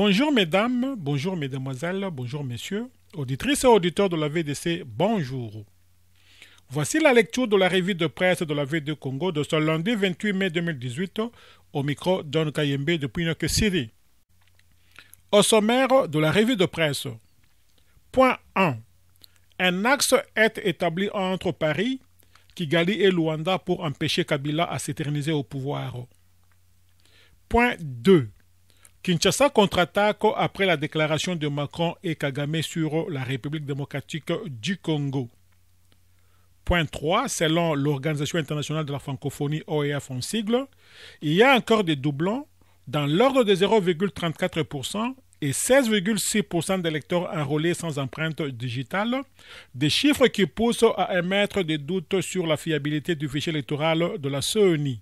Bonjour mesdames, bonjour mesdemoiselles, bonjour messieurs, auditrices et auditeurs de la VDC, bonjour. Voici la lecture de la revue de presse de la v Congo de ce lundi 28 mai 2018 au micro Don Kayembe depuis notre Au sommaire de la revue de presse. Point 1. Un axe est établi entre Paris, Kigali et Luanda pour empêcher Kabila à s'éterniser au pouvoir. Point 2. Kinshasa contre-attaque après la déclaration de Macron et Kagame sur la République démocratique du Congo. Point 3, selon l'Organisation internationale de la francophonie OEF en sigle, il y a encore des doublons dans l'ordre de 0,34% et 16,6% d'électeurs enrôlés sans empreinte digitale, des chiffres qui poussent à émettre des doutes sur la fiabilité du fichier électoral de la CENI.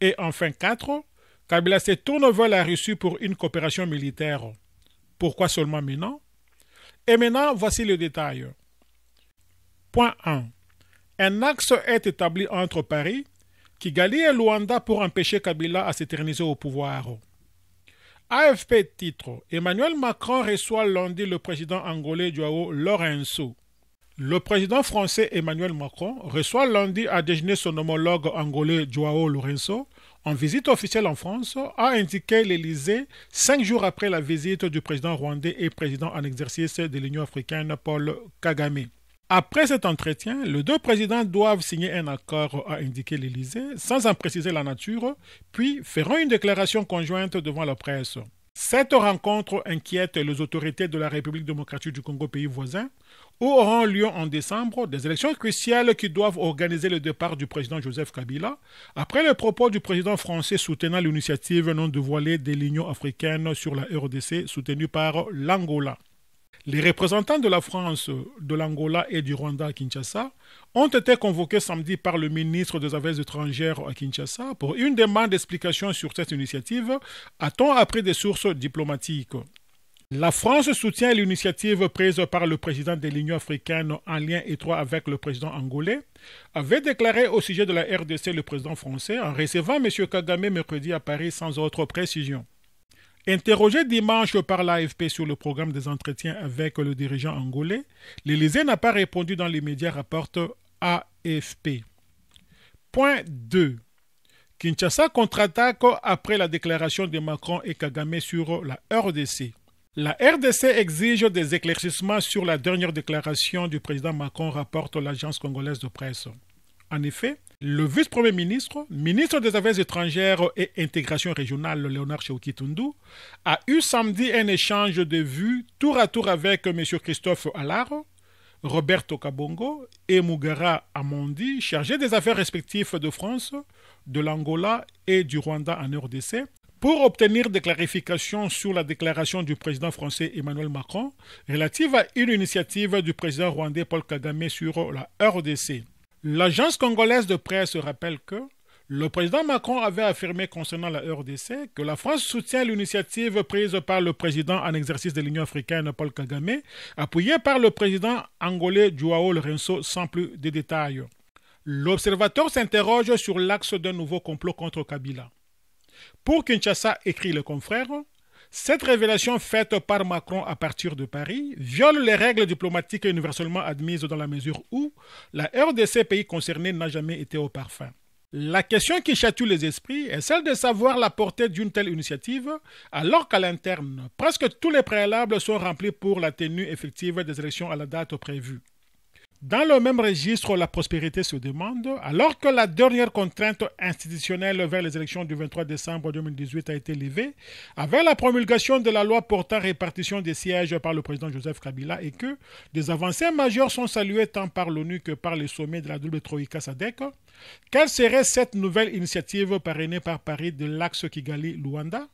Et enfin 4, Kabila s'est tourne vers la Russie pour une coopération militaire. Pourquoi seulement maintenant Et maintenant, voici le détail. Point 1. Un axe est établi entre Paris, Kigali et Luanda pour empêcher Kabila à s'éterniser au pouvoir. AFP titre Emmanuel Macron reçoit lundi le président angolais Joao Lorenzo. Le président français Emmanuel Macron reçoit lundi à déjeuner son homologue angolais Joao Lorenzo en visite officielle en France, a indiqué l'Elysée cinq jours après la visite du président rwandais et président en exercice de l'Union africaine Paul Kagame. Après cet entretien, les deux présidents doivent signer un accord, a indiqué l'Élysée, sans en préciser la nature, puis feront une déclaration conjointe devant la presse. Cette rencontre inquiète les autorités de la République démocratique du Congo, pays voisin, où auront lieu en décembre des élections cruciales qui doivent organiser le départ du président Joseph Kabila, après les propos du président français soutenant l'initiative non dévoilée de l'Union africaine sur la RDC soutenue par l'Angola. Les représentants de la France, de l'Angola et du Rwanda à Kinshasa ont été convoqués samedi par le ministre des Affaires étrangères à Kinshasa pour une demande d'explication sur cette initiative, a-t-on appris des sources diplomatiques. La France soutient l'initiative prise par le président de l'Union africaine en lien étroit avec le président angolais, avait déclaré au sujet de la RDC le président français en recevant M. Kagame mercredi à Paris sans autre précision. Interrogé dimanche par l'AFP sur le programme des entretiens avec le dirigeant angolais, l'Élysée n'a pas répondu dans les médias, rapporte AFP. Point 2. Kinshasa contre-attaque après la déclaration de Macron et Kagame sur la RDC. La RDC exige des éclaircissements sur la dernière déclaration du président Macron, rapporte l'agence congolaise de presse. En effet, le vice-premier ministre, ministre des Affaires étrangères et intégration régionale, Léonard Chokitundu, a eu samedi un échange de vues tour à tour avec M. Christophe Allard, Roberto Cabongo et Mugara Amondi, chargés des affaires respectives de France, de l'Angola et du Rwanda en RDC, pour obtenir des clarifications sur la déclaration du président français Emmanuel Macron relative à une initiative du président rwandais Paul Kagame sur la RDC. L'agence congolaise de presse rappelle que le président Macron avait affirmé concernant la RDC que la France soutient l'initiative prise par le président en exercice de l'Union africaine Paul Kagame, appuyée par le président angolais Joao Lorenzo sans plus de détails. L'observateur s'interroge sur l'axe d'un nouveau complot contre Kabila. Pour Kinshasa, écrit le confrère, cette révélation faite par Macron à partir de Paris viole les règles diplomatiques universellement admises dans la mesure où la RDC, pays concerné, n'a jamais été au parfum. La question qui chatouille les esprits est celle de savoir la portée d'une telle initiative, alors qu'à l'interne, presque tous les préalables sont remplis pour la tenue effective des élections à la date prévue. Dans le même registre, la prospérité se demande, alors que la dernière contrainte institutionnelle vers les élections du 23 décembre 2018 a été levée, avec la promulgation de la loi portant répartition des sièges par le président Joseph Kabila et que des avancées majeures sont saluées tant par l'ONU que par les sommets de la double Troïka SADEC, quelle serait cette nouvelle initiative parrainée par Paris de l'axe Kigali-Luanda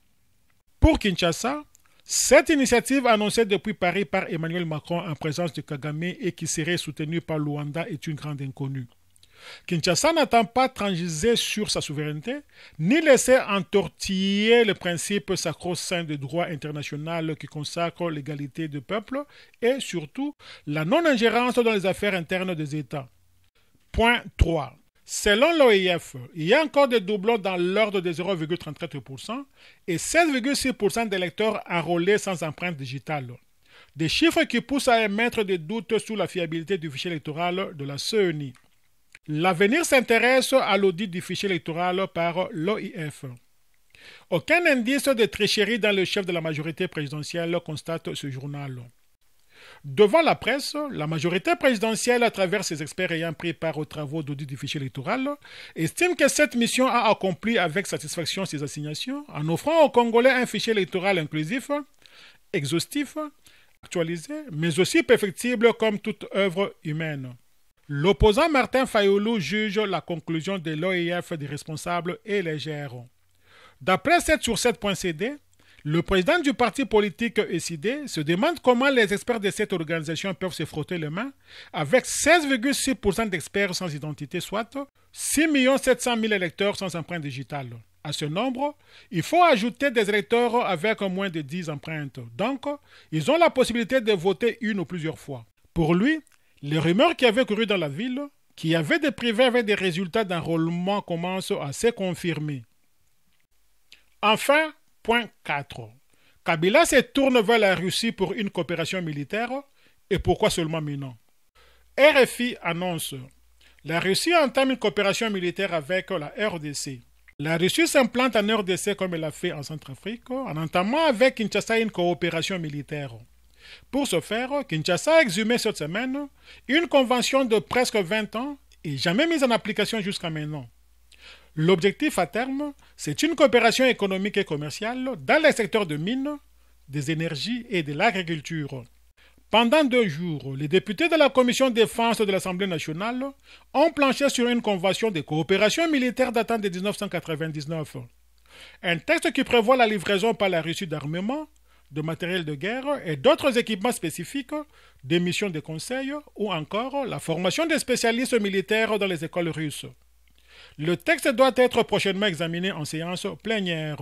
Pour Kinshasa, cette initiative annoncée depuis Paris par Emmanuel Macron en présence de Kagame et qui serait soutenue par Luanda est une grande inconnue. Kinshasa n'attend pas transiger sur sa souveraineté, ni laisser entortiller le principe sacro-saint du droit international qui consacre l'égalité des peuples et surtout la non-ingérence dans les affaires internes des États. Point 3. Selon l'OIF, il y a encore des doublons dans l'ordre de 0,33% et 16,6% d'électeurs enrôlés sans empreinte digitale. Des chiffres qui poussent à émettre des doutes sur la fiabilité du fichier électoral de la CENI. L'avenir s'intéresse à l'audit du fichier électoral par l'OIF. Aucun indice de tricherie dans le chef de la majorité présidentielle constate ce journal. Devant la presse, la majorité présidentielle, à travers ses experts ayant pris part aux travaux d'audit du fichier électoral, estime que cette mission a accompli avec satisfaction ses assignations en offrant aux Congolais un fichier électoral inclusif, exhaustif, actualisé, mais aussi perfectible comme toute œuvre humaine. L'opposant Martin Fayoulou juge la conclusion de l'OIF e des responsables et légère. D'après 7 sur 7.cd, le président du parti politique SID se demande comment les experts de cette organisation peuvent se frotter les mains avec 16,6% d'experts sans identité, soit 6 700 000 électeurs sans empreinte digitale. À ce nombre, il faut ajouter des électeurs avec moins de 10 empreintes. Donc, ils ont la possibilité de voter une ou plusieurs fois. Pour lui, les rumeurs qui avaient couru dans la ville, qui avaient des privés avec des résultats d'enrôlement, commencent à se confirmer. Enfin, 4. Kabila se tourne vers la Russie pour une coopération militaire et pourquoi seulement maintenant RFI annonce La Russie entame une coopération militaire avec la RDC. La Russie s'implante en RDC comme elle l'a fait en Centrafrique en entamant avec Kinshasa une coopération militaire. Pour ce faire, Kinshasa a exhumé cette semaine une convention de presque 20 ans et jamais mise en application jusqu'à maintenant. L'objectif à terme, c'est une coopération économique et commerciale dans les secteurs de mines, des énergies et de l'agriculture. Pendant deux jours, les députés de la Commission défense de l'Assemblée nationale ont planché sur une convention de coopération militaire datant de 1999. Un texte qui prévoit la livraison par la Russie d'armements, de matériel de guerre et d'autres équipements spécifiques, des missions de conseil ou encore la formation des spécialistes militaires dans les écoles russes. Le texte doit être prochainement examiné en séance plénière.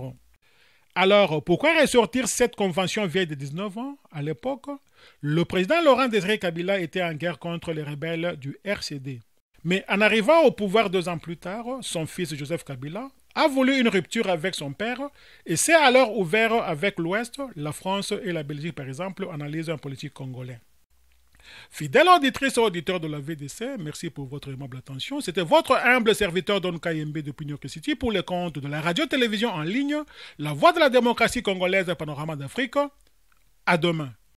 Alors, pourquoi ressortir cette convention vieille de 19 ans à l'époque Le président Laurent Désiré Kabila était en guerre contre les rebelles du RCD. Mais en arrivant au pouvoir deux ans plus tard, son fils Joseph Kabila a voulu une rupture avec son père et s'est alors ouvert avec l'Ouest, la France et la Belgique par exemple, analyse un politique congolais. Fidèle auditrice et auditeur de la VDC, merci pour votre aimable attention. C'était votre humble serviteur Don Kayembe de Pignoc City pour les comptes de la radio-télévision en ligne, La Voix de la démocratie congolaise et Panorama d'Afrique. À demain.